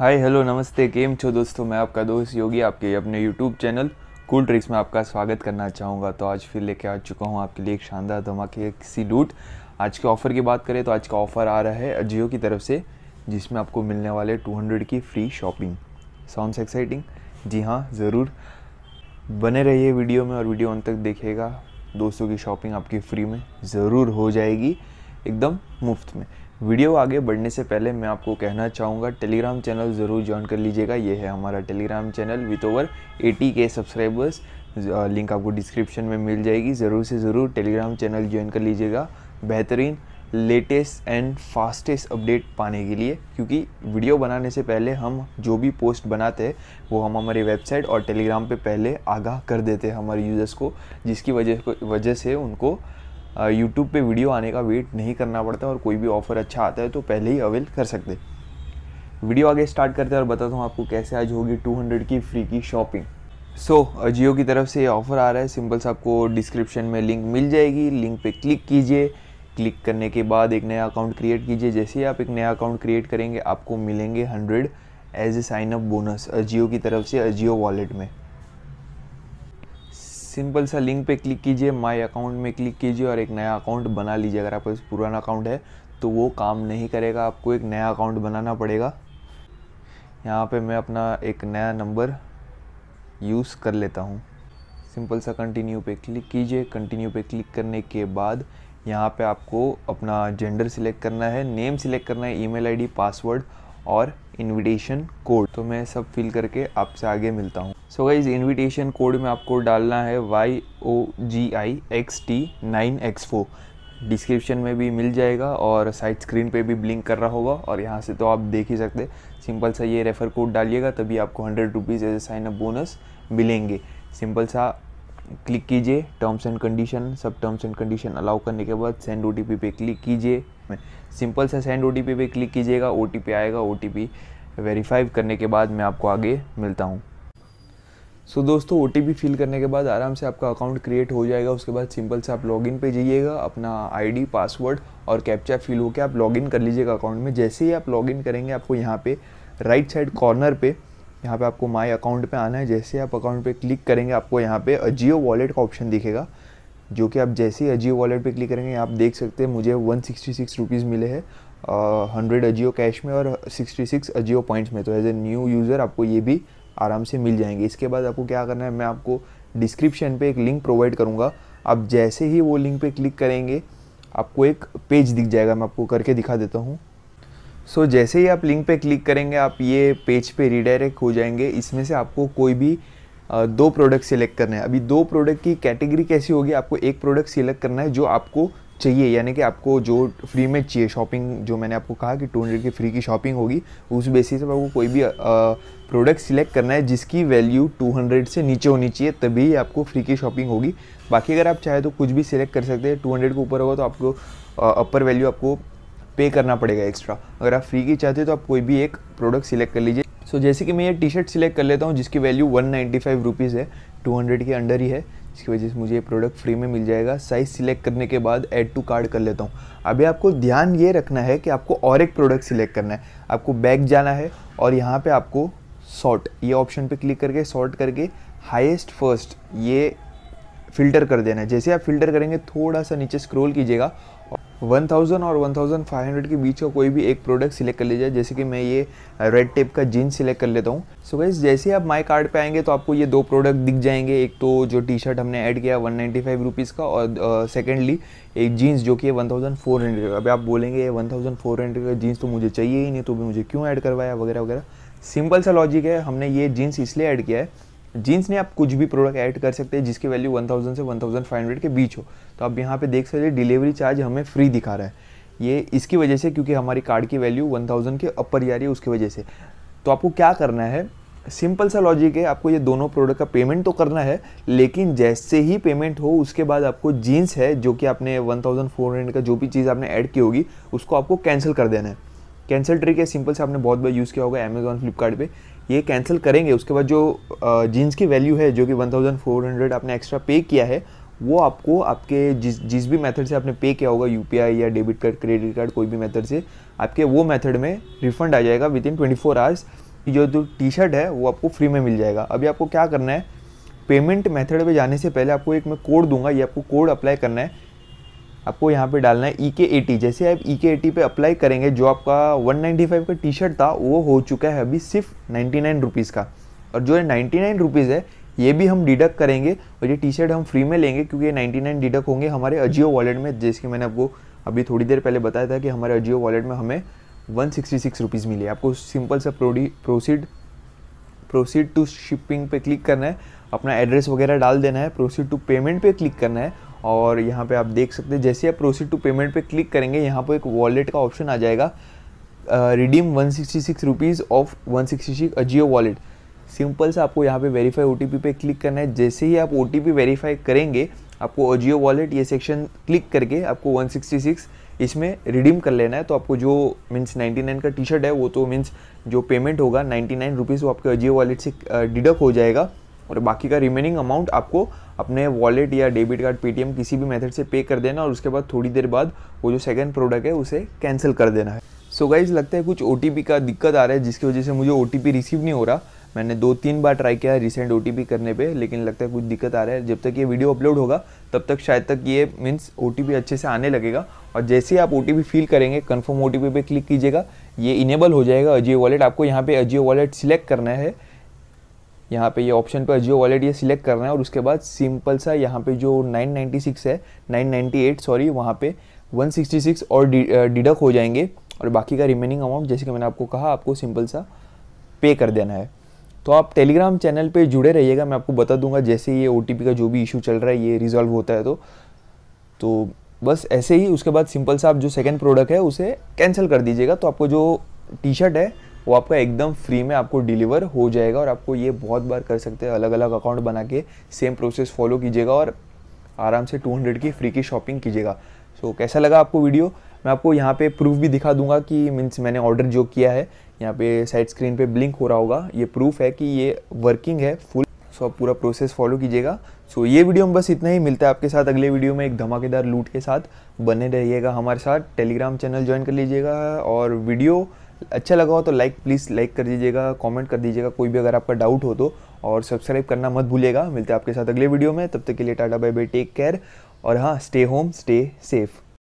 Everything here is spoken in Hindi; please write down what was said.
हाय हेलो नमस्ते केम छो दोस्तों मैं आपका दोस्त योगी आपके अपने यूट्यूब चैनल कूल ट्रिक्स में आपका स्वागत करना चाहूँगा तो आज फिर लेके आ चुका हूँ आपके लिए एक शानदार धमाके सी लूट आज के ऑफ़र की बात करें तो आज का ऑफ़र आ रहा है अजियो की तरफ से जिसमें आपको मिलने वाले टू की फ्री शॉपिंग साउंड्स एक्साइटिंग जी हाँ ज़रूर बने रहिए वीडियो में और वीडियो अंत तक देखेगा दोस्तों की शॉपिंग आपकी फ्री में ज़रूर हो जाएगी एकदम मुफ्त में वीडियो आगे बढ़ने से पहले मैं आपको कहना चाहूँगा टेलीग्राम चैनल ज़रूर ज्वाइन कर लीजिएगा ये है हमारा Telegram channel with over eighty K subscribers link आपको डिस्क्रिप्शन में मिल जाएगी ज़रूर से ज़रूर टेलीग्राम चैनल ज्वाइन कर लीजिएगा बेहतरीन लेटेस्ट एंड फास्टेस्ट अपडेट पाने के लिए क्योंकि वीडियो बनाने से पहले हम जो भी पोस्ट बनाते हैं वो हम हमारी वेबसाइट और टेलीग्राम पे पहले आगाह कर देते हैं हमारे यूज़र्स को जिसकी वजह वजह से उनको यूट्यूब पे वीडियो आने का वेट नहीं करना पड़ता और कोई भी ऑफ़र अच्छा आता है तो पहले ही अवेल कर सकते वीडियो आगे स्टार्ट करते हैं और बताता हूँ आपको कैसे आज होगी 200 की फ्री की शॉपिंग सो so, जियो की तरफ से ये ऑफ़र आ रहा है सिंपल सा आपको डिस्क्रिप्शन में लिंक मिल जाएगी लिंक पे क्लिक कीजिए क्लिक करने के बाद एक नया अकाउंट क्रिएट कीजिए जैसे ही आप एक नया अकाउंट क्रिएट करेंगे आपको मिलेंगे hundred as a sign up bonus Ajio की तरफ से अजियो वॉलेट में सिंपल सा लिंक पे क्लिक कीजिए माय अकाउंट में क्लिक कीजिए और एक नया अकाउंट बना लीजिए अगर आपका पुराना अकाउंट है तो वो काम नहीं करेगा आपको एक नया अकाउंट बनाना पड़ेगा यहाँ पे मैं अपना एक नया नंबर यूज़ कर लेता हूँ सिंपल सा कंटिन्यू पे क्लिक कीजिए कंटिन्यू पे क्लिक करने के बाद यहाँ पे आपको अपना जेंडर सिलेक्ट करना है नेम सिलेक्ट करना है ईमेल आईडी पासवर्ड और इनविटेशन कोड तो मैं सब फिल करके आपसे आगे मिलता हूँ सो गाइज इनविटेशन कोड में आपको डालना है Y O G I X T nine X four description में भी मिल जाएगा और साइड स्क्रीन पे भी ब्लिंक कर रहा होगा और यहाँ से तो आप देख ही सकते सिंपल सा ये रेफ़र कोड डालिएगा तभी आपको hundred rupees as a sign up bonus मिलेंगे सिंपल सा क्लिक कीजिए टर्म्स एंड कंडीशन सब टर्म्स एंड कंडीशन अलाउ करने के बाद सेंड ओ पे क्लिक कीजिए सिंपल सा सेंड ओ पे क्लिक कीजिएगा ओ आएगा ओ वेरीफाई करने के बाद मैं आपको आगे मिलता हूँ सो so, दोस्तों ओ फिल करने के बाद आराम से आपका अकाउंट क्रिएट हो जाएगा उसके बाद सिंपल से आप लॉगिन पे जाइएगा अपना आईडी पासवर्ड और कैप्चा फिल होकर आप लॉगिन कर लीजिएगा अकाउंट में जैसे ही आप लॉगिन करेंगे आपको यहाँ पे राइट साइड कॉर्नर पे यहाँ पे आपको माई अकाउंट पे आना है जैसे आप अकाउंट पे क्लिक करेंगे आपको यहाँ पे अजियो वॉलेट का ऑप्शन दिखेगा जो कि आप जैसे ही अजियो वॉलेट पे क्लिक करेंगे आप देख सकते हैं मुझे वन सिक्सटी सिक्स रुपीज़ मिले हैं हंड्रेड अजियो कैश में और सिक्सटी सिक्स अजियो पॉइंट्स में तो एज ए न्यू यूज़र आपको ये भी आराम से मिल जाएंगे इसके बाद आपको क्या करना है मैं आपको डिस्क्रिप्शन पे एक लिंक प्रोवाइड करूँगा आप जैसे ही वो लिंक पे क्लिक करेंगे आपको एक पेज दिख जाएगा मैं आपको करके दिखा देता हूँ सो so, जैसे ही आप लिंक पे क्लिक करेंगे आप ये पेज पे रिडायरेक्ट हो जाएंगे इसमें से आपको कोई भी दो प्रोडक्ट सिलेक्ट करना है अभी दो प्रोडक्ट की कैटेगरी कैसी होगी आपको एक प्रोडक्ट सिलेक्ट करना है जो आपको चाहिए यानी कि आपको जो फ्री में चाहिए शॉपिंग जो मैंने आपको कहा कि टू हंड्रेड की फ्री की शॉपिंग होगी उस बेसिस पर आपको कोई भी प्रोडक्ट सिलेक्ट करना है जिसकी वैल्यू टू हंड्रेड से नीचे होनी चाहिए तभी आपको फ्री की शॉपिंग होगी बाकी अगर आप चाहे तो कुछ भी सिलेक्ट कर सकते हैं टू हंड्रेड के ऊपर होगा तो आपको अपर वैल्यू आपको पे करना पड़ेगा एक्स्ट्रा अगर आप फ्री की चाहते हो तो आप कोई भी एक प्रोडक्ट सिलेक्ट कर लीजिए सो so, जैसे कि मैं ये टी शर्ट सिलेक्ट कर लेता हूँ जिसकी value one ninety five rupees है टू हंड्रेड के अंडर ही है जिसकी वजह से मुझे ये प्रोडक्ट फ्री में मिल जाएगा साइज़ सिलेक्ट करने के बाद ऐड टू कार्ड कर लेता हूँ अभी आपको ध्यान ये रखना है कि आपको और एक प्रोडक्ट सिलेक्ट करना है आपको बैग जाना है और यहाँ पर आपको सॉर्ट ये ऑप्शन पे क्लिक करके सॉर्ट करके हाईएस्ट फर्स्ट ये फ़िल्टर कर देना है जैसे आप फिल्टर करेंगे थोड़ा सा नीचे स्क्रोल कीजिएगा 1000 और 1500 के बीच का कोई भी एक प्रोडक्ट सिलेक्ट कर लीजिए जैसे कि मैं ये रेड टेप का जीन्स सिलेक्ट कर लेता हूँ सो गाइज जैसे आप माई कार्ड पे आएंगे तो आपको ये दो प्रोडक्ट दिख जाएंगे एक तो जो टी शर्ट हमने ऐड किया वन नाइन्टी का और सेकेंडली uh, एक जीन्स जो कि है 1400 हंड्रेड अभी आप बोलेंगे ये 1400 का जीन्स तो मुझे चाहिए ही नहीं तो भी मुझे क्यों ऐड करवाया वगैरह वगैरह सिंपल सा लॉजिक है हमने ये जीन्स इसलिए ऐड किया है जीन्स में आप कुछ भी प्रोडक्ट ऐड कर सकते हैं जिसकी वैल्यू 1000 से 1500 के बीच हो तो आप यहाँ पे देख सकते हैं डिलीवरी चार्ज हमें फ्री दिखा रहा है ये इसकी वजह से क्योंकि हमारी कार्ड की वैल्यू 1000 के अपर जा रही है उसकी वजह से तो आपको क्या करना है सिंपल सा लॉजिक है आपको ये दोनों प्रोडक्ट का पेमेंट तो करना है लेकिन जैसे ही पेमेंट हो उसके बाद आपको जीन्स है जो कि आपने वन का जो भी चीज़ आपने ऐड की होगी उसको आपको कैंसिल कर देना है कैंसिल ट्रिक है सिंपल से आपने बहुत बार यूज़ किया होगा अमेजॉन फ्लिपकार्ट ये कैंसिल करेंगे उसके बाद जो जीन्स की वैल्यू है जो कि 1400 आपने एक्स्ट्रा पे किया है वो आपको आपके जिस जिस भी मेथड से आपने पे किया होगा यू या डेबिट कार्ड क्रेडिट कार्ड कोई भी मेथड से आपके वो मेथड में रिफंड आ जाएगा within twenty four hours जो जो टी शर्ट है वो आपको फ्री में मिल जाएगा अभी आपको क्या करना है पेमेंट मेथड पे जाने से पहले आपको एक मैं कोड दूंगा ये आपको कोड अप्लाई करना है आपको यहाँ पे डालना है ई के एटी जैसे आप ई के एटी पे अप्लाई करेंगे जो आपका 195 का टी शर्ट था वो हो चुका है अभी सिर्फ 99 रुपीज़ का और जो है 99 रुपीज़ है ये भी हम डिडक्ट करेंगे और ये टी शर्ट हम फ्री में लेंगे क्योंकि ये 99 डिडक्ट होंगे हमारे अजियो वॉलेट में जैसे कि मैंने आपको अभी थोड़ी देर पहले बताया था कि हमारे अजियो वॉलेट में हमें वन सिक्सटी मिले आपको सिंपल सा प्रोडी प्रोसीड प्रोसीड टू शिपिंग पे क्लिक करना है अपना एड्रेस वगैरह डाल देना है प्रोसीड टू पेमेंट पे क्लिक करना है और यहाँ पे आप देख सकते हैं जैसे आप प्रोसीड टू पेमेंट पे क्लिक करेंगे यहाँ पर एक वॉलेट का ऑप्शन आ जाएगा redeem one sixty six rupees off one sixty six Ajio wallet simple से आपको यहाँ पे वेरीफाई ओ पे क्लिक करना है जैसे ही आप ओ वेरीफाई करेंगे आपको अजियो वॉलेट ये सेक्शन क्लिक करके आपको 166 इसमें रिडीम कर लेना है तो आपको जो मीन्स 99 का टी शर्ट है वो तो मीन्स जो पेमेंट होगा नाइन्टी नाइन रुपीज़ वो आपके अजियो वॉलेट से डिडक्ट हो जाएगा और बाकी का रिमेनिंग अमाउंट आपको अपने वॉलेट या डेबिट कार्ड पेटीएम किसी भी मेथड से पे कर देना और उसके बाद थोड़ी देर बाद वो जो सेकेंड प्रोडक्ट है उसे कैंसिल कर देना है सो so गाइज लगता है कुछ ओ का दिक्कत आ रहा है जिसकी वजह से मुझे ओ रिसीव नहीं हो रहा मैंने दो तीन बार ट्राई किया है रिसेंट ओ करने पे लेकिन लगता है कुछ दिक्कत आ रहा है जब तक ये वीडियो अपलोड होगा तब तक शायद तक ये मीन्स ओ अच्छे से आने लगेगा और जैसे ही आप ओ फील करेंगे कन्फर्म ओ पे क्लिक कीजिएगा ये इनेबल हो जाएगा अजियो वॉलेट आपको यहाँ पे अजियो वॉलेट सिलेक्ट करना है यहाँ पे ये ऑप्शन पर जियो वॉलेट ये सिलेक्ट करना है और उसके बाद सिंपल सा यहाँ पे जो 996 है 998 सॉरी वहाँ पे 166 और डिडक्ट हो जाएंगे और बाकी का रिमेनिंग अमाउंट जैसे कि मैंने आपको कहा आपको सिंपल सा पे कर देना है तो आप टेलीग्राम चैनल पर जुड़े रहिएगा मैं आपको बता दूंगा जैसे ये ओ का जो भी इशू चल रहा है ये रिजॉल्व होता है तो तो बस ऐसे ही उसके बाद सिंपल सा आप जो सेकेंड प्रोडक्ट है उसे कैंसिल कर दीजिएगा तो आपको जो टी शर्ट है वो आपका एकदम फ्री में आपको डिलीवर हो जाएगा और आपको ये बहुत बार कर सकते हैं अलग अलग अकाउंट बना के सेम प्रोसेस फॉलो कीजिएगा और आराम से 200 की फ्री की शॉपिंग कीजिएगा सो so, कैसा लगा आपको वीडियो मैं आपको यहाँ पे प्रूफ भी दिखा दूंगा कि मीन्स मैंने ऑर्डर जो किया है यहाँ पे साइड स्क्रीन पे ब्लिंक हो रहा होगा ये प्रूफ है कि ये वर्किंग है फुल सो so, आप पूरा प्रोसेस फॉलो कीजिएगा सो so, ये वीडियो में बस इतना ही मिलता है आपके साथ अगले वीडियो में एक धमाकेदार लूट के साथ बने रहिएगा हमारे साथ टेलीग्राम चैनल ज्वाइन कर लीजिएगा और वीडियो अच्छा लगा हो तो लाइक प्लीज़ लाइक कर दीजिएगा कमेंट कर दीजिएगा कोई भी अगर आपका डाउट हो तो और सब्सक्राइब करना मत भूलिएगा मिलते हैं आपके साथ अगले वीडियो में तब तक के लिए tata bye bye take care और हाँ स्टे होम स्टे सेफ़